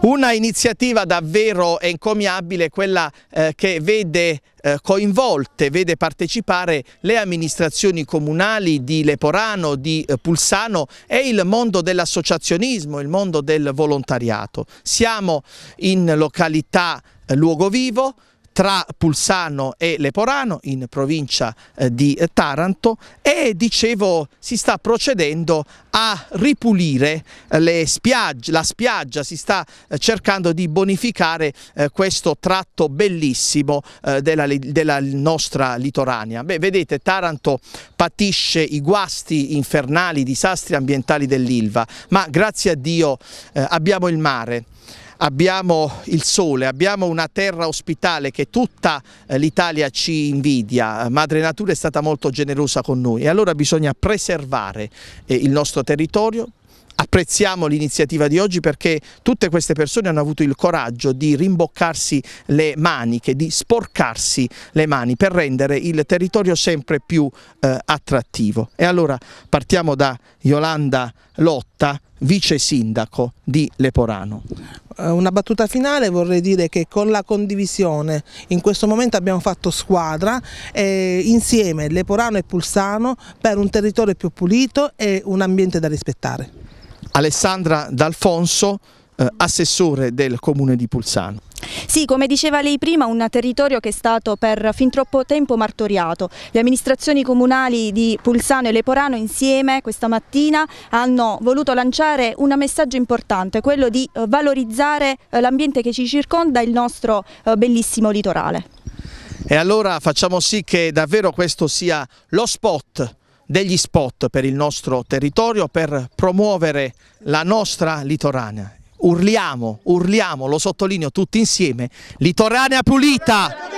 Una iniziativa davvero encomiabile, quella eh, che vede eh, coinvolte, vede partecipare le amministrazioni comunali di Leporano, di eh, Pulsano e il mondo dell'associazionismo, il mondo del volontariato. Siamo in località eh, Luogo Vivo, tra Pulsano e Leporano in provincia eh, di Taranto e dicevo si sta procedendo a ripulire eh, spiagge, la spiaggia, si sta eh, cercando di bonificare eh, questo tratto bellissimo della, della, nostra litoranea. Beh, vedete Taranto patisce i guasti infernali, i disastri ambientali dell'Ilva, ma grazie a Dio abbiamo il mare abbiamo il sole, abbiamo una terra ospitale che tutta eh, l'Italia ci invidia, Madre Natura è stata molto generosa con noi e allora bisogna preservare eh, il nostro territorio, apprezziamo l'iniziativa di oggi perché tutte queste persone hanno avuto il coraggio di rimboccarsi le maniche, di sporcarsi le mani per rendere il territorio sempre più eh, attrattivo. E allora partiamo da Yolanda Lotta, vice sindaco di Leporano. Eh, una battuta finale vorrei dire che con la condivisione in questo momento abbiamo fatto squadra eh, insieme Leporano e Pulsano per un territorio più pulito e un ambiente da rispettare. Alessandra D'Alfonso, eh, assessore del comune di Pulsano. Sì, come diceva lei prima, un territorio che è stato per fin troppo tempo martoriato. Le amministrazioni comunali di Pulsano e Leporano insieme questa mattina hanno voluto lanciare un messaggio importante, quello di eh, valorizzare eh, l'ambiente che ci circonda, il nostro bellissimo litorale. E allora facciamo sì che davvero questo sia lo spot degli spot per il nostro territorio per promuovere la nostra litoranea. Urliamo, urliamo, lo sottolineo tutti insieme, litoranea pulita!